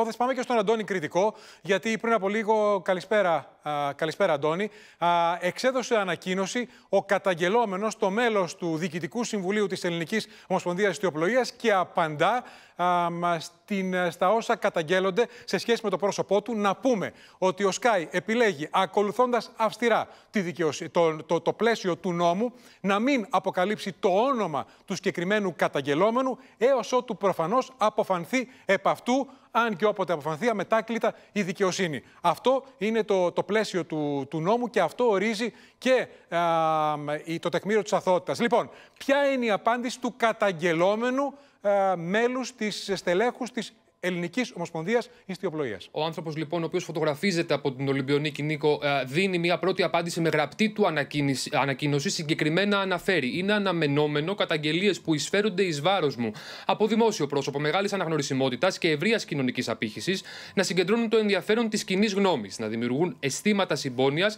υπόθεση. Πάμε και στον Αντώνη Κρητικό, γιατί πριν από λίγο, καλησπέρα Α, καλησπέρα, Αντώνη. Α, εξέδωσε ανακοίνωση ο καταγγελόμενος, το μέλος του Διοικητικού Συμβουλίου της Ελληνικής Ομοσπονδίας Ιστιοπλοεία και απαντά α, στην, στα όσα καταγγέλλονται σε σχέση με το πρόσωπό του. Να πούμε ότι ο Σκάι επιλέγει, ακολουθώντας αυστηρά τη το, το, το πλαίσιο του νόμου, να μην αποκαλύψει το όνομα του συγκεκριμένου καταγγελόμενου, έως ότου προφανώς αποφανθεί επ' αυτού, αν και όποτε αποφανθεί αμετάκλητα η δικαιοσύνη. Αυτό είναι το, το πλαίσιο του, του νόμου και αυτό ορίζει και το τεκμήριο της αθότητας. Λοιπόν, ποια είναι η απάντηση του καταγγελόμενου α, ε, μέλους της στελέχους της Ελληνικής Ομοσπονδίας Ιστιοπλοείας. Ο άνθρωπος λοιπόν, ο οποίος φωτογραφίζεται από την Ολυμπιονίκη Νίκο, ε, δίνει μια πρώτη απάντηση με γραπτή του ανακοίνωση. Συγκεκριμένα αναφέρει: Είναι αναμενόμενο καταγγελίες που εισφέρονται εις βάρος μου από δημόσιο πρόσωπο μεγάλης αναγνωρισιμότητας και ευρείας κοινωνικής απήχησης να συγκεντρώνουν το ενδιαφέρον της κοινή γνώμης, να δημιουργούν αισθήματα συμπόνια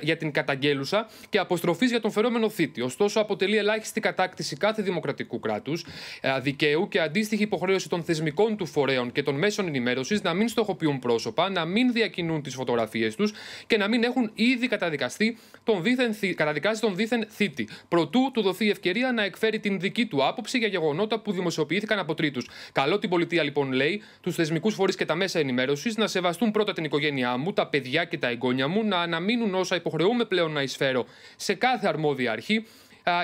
για την καταγγέλουσα και αποστροφής για τον φερόμενο θήτη. Ωστόσο, αποτελεί ελάχιστη κατάκτηση κάθε δημοκρατικού κράτους ε, δικαίου και αντίστοιχη υποχρέωση των θεσμικών του φορέων φορέων και των μέσων ενημέρωσης να μην στοχοποιούν πρόσωπα, να μην διακινούν τις φωτογραφίες τους και να μην έχουν ήδη καταδικαστεί τον δίθεν, καταδικάσει τον δίθεν θήτη. Προτού του δοθεί η ευκαιρία να εκφέρει την δική του άποψη για γεγονότα που δημοσιοποιήθηκαν από τρίτους. Καλό την πολιτεία, λοιπόν, λέει, τους θεσμικούς φορείς και τα μέσα ενημέρωσης να σεβαστούν πρώτα την οικογένειά μου, τα παιδιά και τα εγγόνια μου, να αναμείνουν όσα υποχρεούμε πλέον να εισφέρω σε κάθε αρμόδια αρχή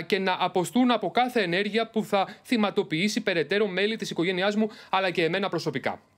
και να αποστούν από κάθε ενέργεια που θα θυματοποιήσει περαιτέρω μέλη της οικογένειάς μου αλλά και εμένα προσωπικά.